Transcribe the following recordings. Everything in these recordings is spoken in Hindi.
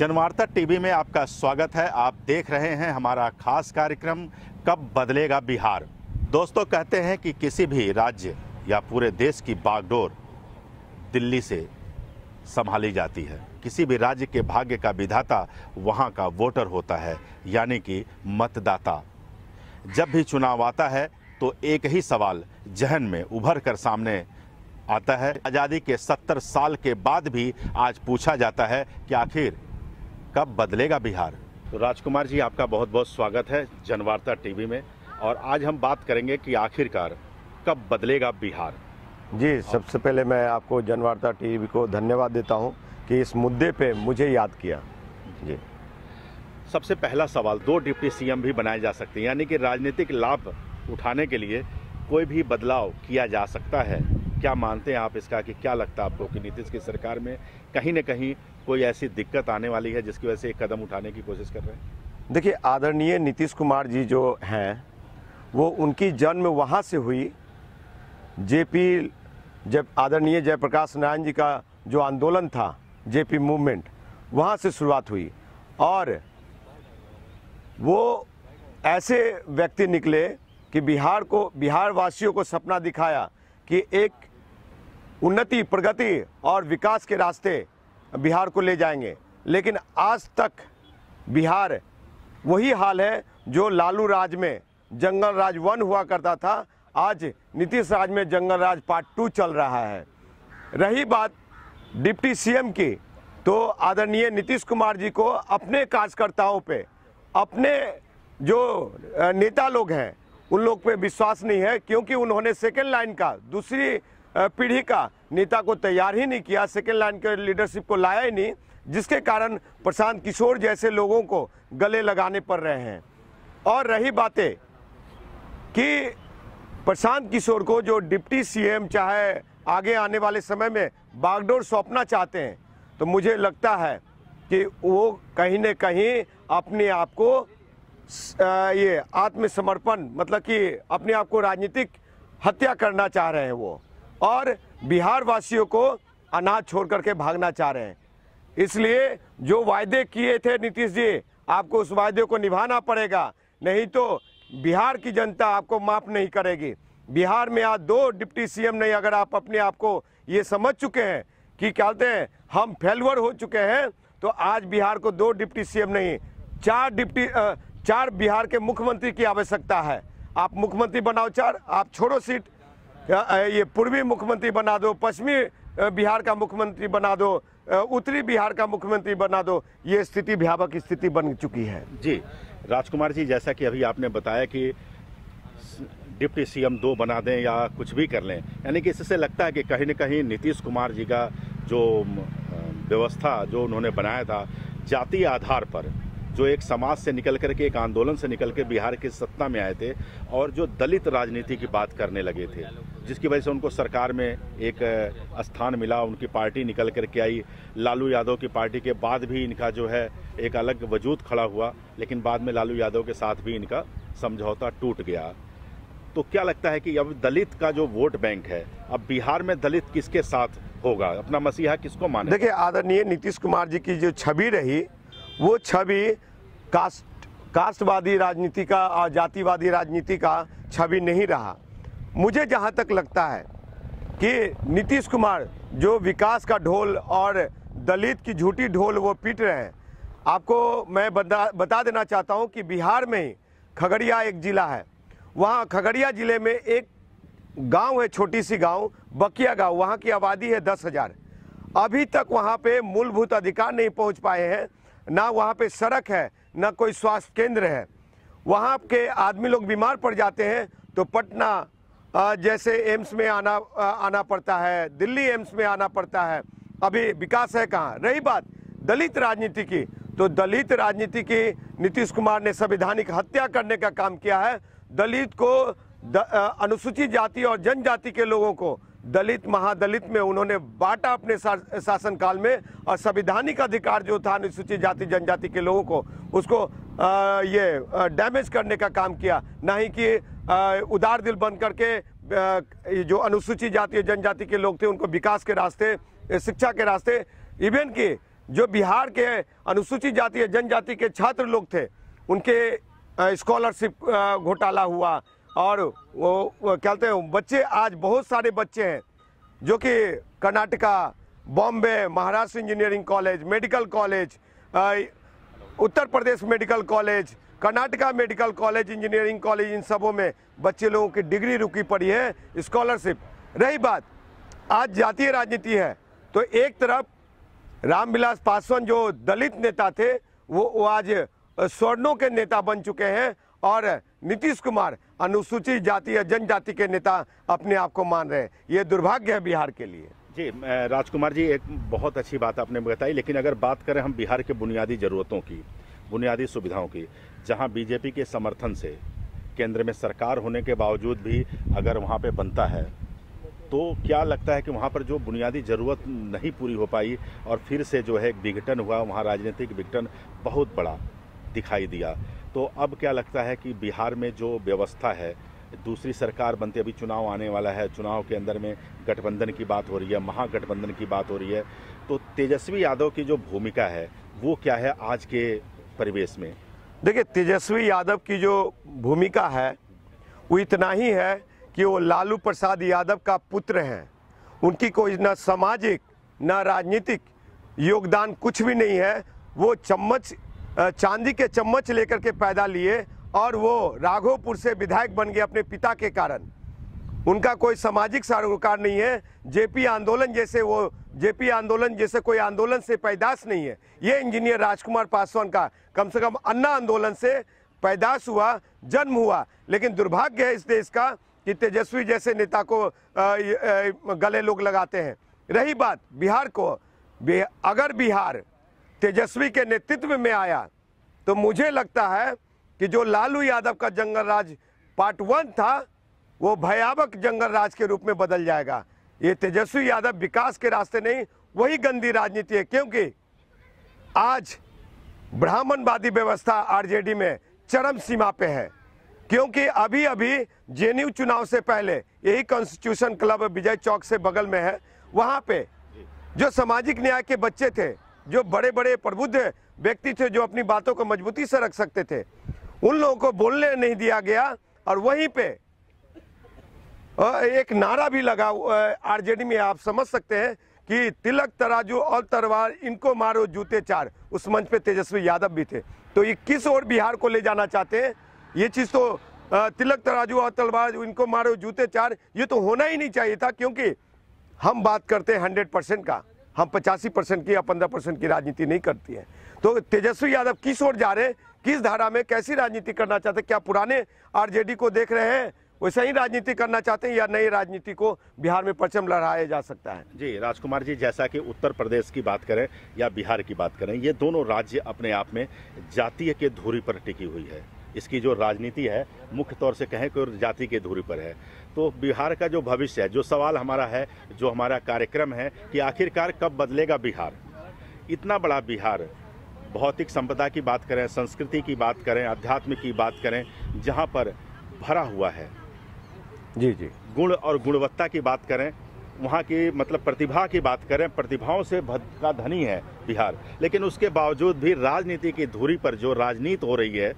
जनवार्ता टीवी में आपका स्वागत है आप देख रहे हैं हमारा खास कार्यक्रम कब बदलेगा बिहार दोस्तों कहते हैं कि किसी भी राज्य या पूरे देश की बागडोर दिल्ली से संभाली जाती है किसी भी राज्य के भाग्य का विधाता वहाँ का वोटर होता है यानी कि मतदाता जब भी चुनाव आता है तो एक ही सवाल जहन में उभर कर सामने आता है आज़ादी के 70 साल के बाद भी आज पूछा जाता है कि आखिर कब बदलेगा बिहार तो राजकुमार जी आपका बहुत बहुत स्वागत है जनवार्ता टीवी में और आज हम बात करेंगे कि आखिरकार कब बदलेगा बिहार जी सबसे पहले मैं आपको जनवार्ता टीवी को धन्यवाद देता हूं कि इस मुद्दे पे मुझे याद किया जी सबसे पहला सवाल दो डिप्टी सीएम भी बनाए जा सकते हैं यानी कि राजनीतिक लाभ उठाने के लिए कोई भी बदलाव किया जा सकता है क्या मानते हैं आप इसका कि क्या लगता है आपको कि नीतीश की सरकार में कहीं ना कहीं कोई ऐसी दिक्कत आने वाली है जिसकी वजह से एक कदम उठाने की कोशिश कर रहे हैं देखिए आदरणीय नीतीश कुमार जी जो हैं वो उनकी जन्म वहाँ से हुई जेपी जब आदरणीय जयप्रकाश नारायण जी का जो आंदोलन था जेपी मूवमेंट वहाँ से शुरुआत हुई और वो ऐसे व्यक्ति निकले कि बिहार को बिहार वासियों को सपना दिखाया कि एक उन्नति प्रगति और विकास के रास्ते बिहार को ले जाएंगे लेकिन आज तक बिहार वही हाल है जो लालू राज में जंगल राज वन हुआ करता था आज नीतीश राज में जंगल राज पार्ट टू चल रहा है रही बात डिप्टी सीएम की तो आदरणीय नीतीश कुमार जी को अपने कार्यकर्ताओं पे अपने जो नेता लोग हैं उन लोग पे विश्वास नहीं है क्योंकि उन्होंने सेकेंड लाइन का दूसरी पीढ़ी का नेता को तैयार ही नहीं किया सेकेंड लाइन के लीडरशिप को लाया ही नहीं जिसके कारण प्रशांत किशोर जैसे लोगों को गले लगाने पड़ रहे हैं और रही बातें कि प्रशांत किशोर को जो डिप्टी सीएम चाहे आगे आने वाले समय में बागडोर सौंपना चाहते हैं तो मुझे लगता है कि वो कहीं न कहीं अपने आप को ये आत्मसमर्पण मतलब कि अपने आप को राजनीतिक हत्या करना चाह रहे हैं वो और बिहार वासियों को अनाज छोड़ करके भागना चाह रहे हैं इसलिए जो वायदे किए थे नीतीश जी आपको उस वायदे को निभाना पड़ेगा नहीं तो बिहार की जनता आपको माफ नहीं करेगी बिहार में आज दो डिप्टी सीएम नहीं अगर आप अपने आप को ये समझ चुके हैं कि क्या कहते हैं हम फेलवर हो चुके हैं तो आज बिहार को दो डिप्टी सीएम नहीं चार डिप्टी चार बिहार के मुख्यमंत्री की आवश्यकता है आप मुख्यमंत्री बनाओ चार आप छोड़ो सीट ये पूर्वी मुख्यमंत्री बना दो पश्चिमी बिहार का मुख्यमंत्री बना दो उत्तरी बिहार का मुख्यमंत्री बना दो ये स्थिति भयावक स्थिति बन चुकी है जी राजकुमार जी जैसा कि अभी आपने बताया कि डिप्टी सीएम दो बना दें या कुछ भी कर लें यानी कि इससे लगता है कि कहीं ना कहीं नीतीश कुमार जी का जो व्यवस्था जो उन्होंने बनाया था जाति आधार पर जो एक समाज से निकल कर के एक आंदोलन से निकल के बिहार की सत्ता में आए थे और जो दलित राजनीति की बात करने लगे थे जिसकी वजह से उनको सरकार में एक स्थान मिला उनकी पार्टी निकल कर के आई लालू यादव की पार्टी के बाद भी इनका जो है एक अलग वजूद खड़ा हुआ लेकिन बाद में लालू यादव के साथ भी इनका समझौता टूट गया तो क्या लगता है कि अब दलित का जो वोट बैंक है अब बिहार में दलित किसके साथ होगा अपना मसीहा किसको माने देखिए आदरणीय नीतीश कुमार जी की जो छवि रही वो छवि कास्ट कास्टवादी राजनीति का और जातिवादी राजनीति का छवि नहीं रहा मुझे जहाँ तक लगता है कि नीतीश कुमार जो विकास का ढोल और दलित की झूठी ढोल वो पीट रहे हैं आपको मैं बता, बता देना चाहता हूँ कि बिहार में ही खगड़िया एक ज़िला है वहाँ खगड़िया ज़िले में एक गांव है छोटी सी गांव बकिया गांव वहाँ की आबादी है दस हज़ार अभी तक वहाँ पे मूलभूत अधिकार नहीं पहुँच पाए हैं ना वहाँ पे सड़क है ना कोई स्वास्थ्य केंद्र है वहाँ के आदमी लोग बीमार पड़ जाते हैं तो पटना जैसे एम्स में आना आना पड़ता है दिल्ली एम्स में आना पड़ता है अभी विकास है कहाँ रही बात दलित राजनीति की तो दलित राजनीति की नीतीश कुमार ने संवैधानिक हत्या करने का काम किया है दलित को द, अनुसूचित जाति और जनजाति के लोगों को दलित महादलित में उन्होंने बांटा अपने शासनकाल में और संविधानिक अधिकार जो था अनुसूचित जाति जनजाति के लोगों को उसको आ, ये डैमेज करने का काम किया ना ही कि उदार दिल बन करके जो अनुसूचित जाति और जनजाति के लोग थे उनको विकास के रास्ते शिक्षा के रास्ते इवन कि जो बिहार के अनुसूचित जाति और जनजाति के छात्र लोग थे उनके स्कॉलरशिप घोटाला हुआ और वो, वो कहते हैं बच्चे आज बहुत सारे बच्चे हैं जो कि Karnataka Bombay Maharashtra engineering college medical college Uttar Pradesh medical college Karnataka medical college engineering college इन सबों में बच्चे लोगों की डिग्री रुकी पड़ी है स्कॉलरशिप रही बात आज जातीय राजनीति है तो एक तरफ रामविलास पासवान जो दलित नेता थे वो, वो आज स्वर्णों के नेता बन चुके हैं और नीतीश कुमार अनुसूचित जाति या जनजाति के नेता अपने आप को मान रहे हैं ये दुर्भाग्य है बिहार के लिए जी राजकुमार जी एक बहुत अच्छी बात आपने बताई लेकिन अगर बात करें हम बिहार के बुनियादी ज़रूरतों की बुनियादी सुविधाओं की जहां बीजेपी के समर्थन से केंद्र में सरकार होने के बावजूद भी अगर वहां पे बनता है तो क्या लगता है कि वहाँ पर जो बुनियादी ज़रूरत नहीं पूरी हो पाई और फिर से जो है एक विघटन हुआ वहाँ राजनीतिक विघटन बहुत बड़ा दिखाई दिया तो अब क्या लगता है कि बिहार में जो व्यवस्था है दूसरी सरकार बनते अभी चुनाव आने वाला है चुनाव के अंदर में गठबंधन की बात हो रही है महागठबंधन की बात हो रही है तो तेजस्वी यादव की जो भूमिका है वो क्या है आज के परिवेश में देखिए तेजस्वी यादव की जो भूमिका है वो इतना ही है कि वो लालू प्रसाद यादव का पुत्र हैं उनकी कोई ना सामाजिक न राजनीतिक योगदान कुछ भी नहीं है वो चम्मच चांदी के चम्मच लेकर के पैदा लिए और वो राघोपुर से विधायक बन गए अपने पिता के कारण उनका कोई सामाजिक सरोकार नहीं है जेपी आंदोलन जैसे वो जेपी आंदोलन जैसे कोई आंदोलन से पैदाश नहीं है ये इंजीनियर राजकुमार पासवान का कम से कम अन्ना आंदोलन से पैदाश हुआ जन्म हुआ लेकिन दुर्भाग्य है इस देश का कि तेजस्वी जैसे नेता को गले लोग लगाते हैं रही बात बिहार को अगर बिहार तेजस्वी के नेतृत्व में आया तो मुझे लगता है कि जो लालू यादव का जंगल राज पार्ट वन था वो भयावक जंगल राज के रूप में बदल जाएगा ये तेजस्वी यादव विकास के रास्ते नहीं वही गंदी राजनीति है क्योंकि आज ब्राह्मणवादी व्यवस्था आरजेडी में चरम सीमा पे है क्योंकि अभी अभी जे चुनाव से पहले यही कॉन्स्टिट्यूशन क्लब विजय चौक से बगल में है वहाँ पे जो सामाजिक न्याय के बच्चे थे जो बड़े बड़े प्रबुद्ध व्यक्ति थे जो अपनी बातों को मजबूती से रख सकते थे उन लोगों को बोलने नहीं दिया गया और वहीं पे एक नारा भी लगा आरजेडी में आप समझ सकते हैं कि तिलक तराजू और तलवार इनको मारो जूते चार उस मंच पे तेजस्वी यादव भी थे तो ये किस ओर बिहार को ले जाना चाहते हैं ये चीज़ तो तिलक तराजू और तलवार इनको मारो जूते चार ये तो होना ही नहीं चाहिए था क्योंकि हम बात करते हैं हंड्रेड परसेंट का हम पचासी परसेंट की या पंद्रह परसेंट की राजनीति नहीं करती है तो तेजस्वी यादव किस ओर जा रहे हैं किस धारा में कैसी राजनीति करना चाहते हैं क्या पुराने आरजेडी को देख रहे हैं वैसे ही राजनीति करना चाहते हैं या नई राजनीति को बिहार में परचम लड़ाया जा सकता है जी राजकुमार जी जैसा कि उत्तर प्रदेश की बात करें या बिहार की बात करें ये दोनों राज्य अपने आप में जातीय के धूरी पर टिकी हुई है इसकी जो राजनीति है मुख्य तौर से कहें कि जाति के धूरी पर है तो बिहार का जो भविष्य है जो सवाल हमारा है जो हमारा कार्यक्रम है कि आखिरकार कब बदलेगा बिहार इतना बड़ा बिहार भौतिक संपदा की बात करें संस्कृति की बात करें अध्यात्म की बात करें जहाँ पर भरा हुआ है जी जी गुण और गुणवत्ता की बात करें वहाँ की मतलब प्रतिभा की बात करें प्रतिभाओं से का धनी है बिहार लेकिन उसके बावजूद भी राजनीति की धुरी पर जो राजनीति हो रही है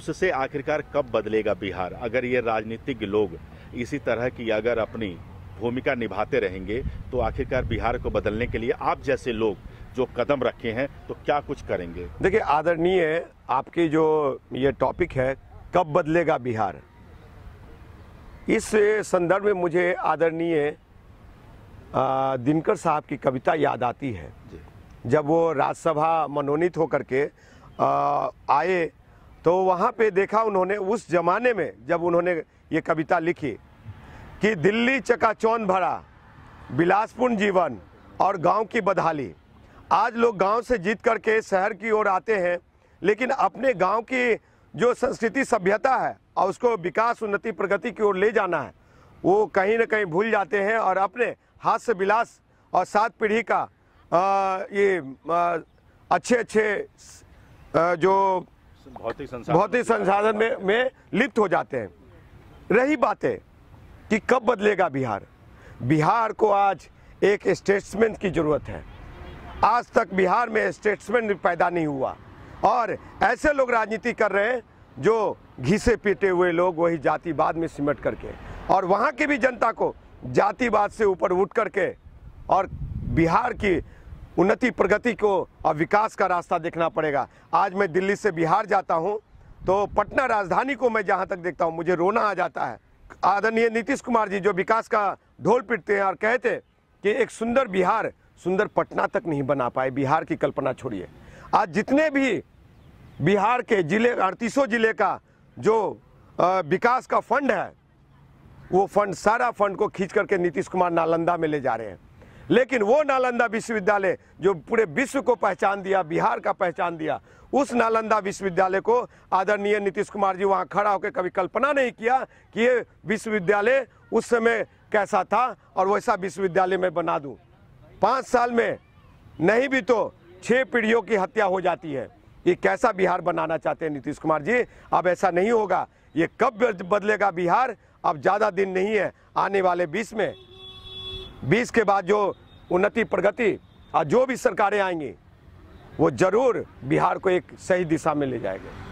उससे आखिरकार कब बदलेगा बिहार अगर ये राजनीतिक लोग इसी तरह की अगर अपनी भूमिका निभाते रहेंगे तो आखिरकार बिहार को बदलने के लिए आप जैसे लोग जो कदम रखे हैं तो क्या कुछ करेंगे देखिए आदरणीय आपकी जो ये टॉपिक है कब बदलेगा बिहार इस संदर्भ में मुझे आदरणीय दिनकर साहब की कविता याद आती है जब वो राज्यसभा मनोनीत होकर के आए तो वहाँ पे देखा उन्होंने उस जमाने में जब उन्होंने ये कविता लिखी कि दिल्ली चकाचौन भरा बिलासपुर जीवन और गांव की बदहाली आज लोग गांव से जीत करके शहर की ओर आते हैं लेकिन अपने गांव की जो संस्कृति सभ्यता है और उसको विकास उन्नति प्रगति की ओर ले जाना है वो कहीं ना कहीं भूल जाते हैं और अपने हाथ से विलास और सात पीढ़ी का आ, ये आ, अच्छे अच्छे जो भौतिक संसाधन भौतिक संसाधन में में लिप्त हो जाते हैं रही बातें कि कब बदलेगा बिहार बिहार को आज एक स्टेट्समैन की ज़रूरत है आज तक बिहार में स्टेट्समैन पैदा नहीं हुआ और ऐसे लोग राजनीति कर रहे हैं जो घिसे पीटे हुए लोग वही जातिवाद में सिमट करके और वहाँ की भी जनता को जातिवाद से ऊपर उठ करके और बिहार की उन्नति प्रगति को और विकास का रास्ता देखना पड़ेगा आज मैं दिल्ली से बिहार जाता हूँ तो पटना राजधानी को मैं जहाँ तक देखता हूँ मुझे रोना आ जाता है आदरणीय नीतीश कुमार जी जो विकास का ढोल पीटते हैं और कहते कि एक सुंदर बिहार सुंदर पटना तक नहीं बना पाए बिहार की कल्पना छोड़िए आज जितने भी बिहार के जिले अड़तीसों जिले का जो विकास का फंड है वो फंड सारा फंड को खींच करके नीतीश कुमार नालंदा में ले जा रहे हैं लेकिन वो नालंदा विश्वविद्यालय जो पूरे विश्व को पहचान दिया बिहार का पहचान दिया उस नालंदा विश्वविद्यालय को आदरणीय नीतीश कुमार जी वहाँ खड़ा होकर कभी कल्पना नहीं किया कि ये विश्वविद्यालय उस समय कैसा था और वैसा विश्वविद्यालय मैं बना दूँ पाँच साल में नहीं भी तो छः पीढ़ियों की हत्या हो जाती है ये कैसा बिहार बनाना चाहते हैं नीतीश कुमार जी अब ऐसा नहीं होगा ये कब बदलेगा बिहार अब ज़्यादा दिन नहीं है आने वाले बीस में बीस के बाद जो उन्नति प्रगति और जो भी सरकारें आएंगी वो ज़रूर बिहार को एक सही दिशा में ले जाएंगे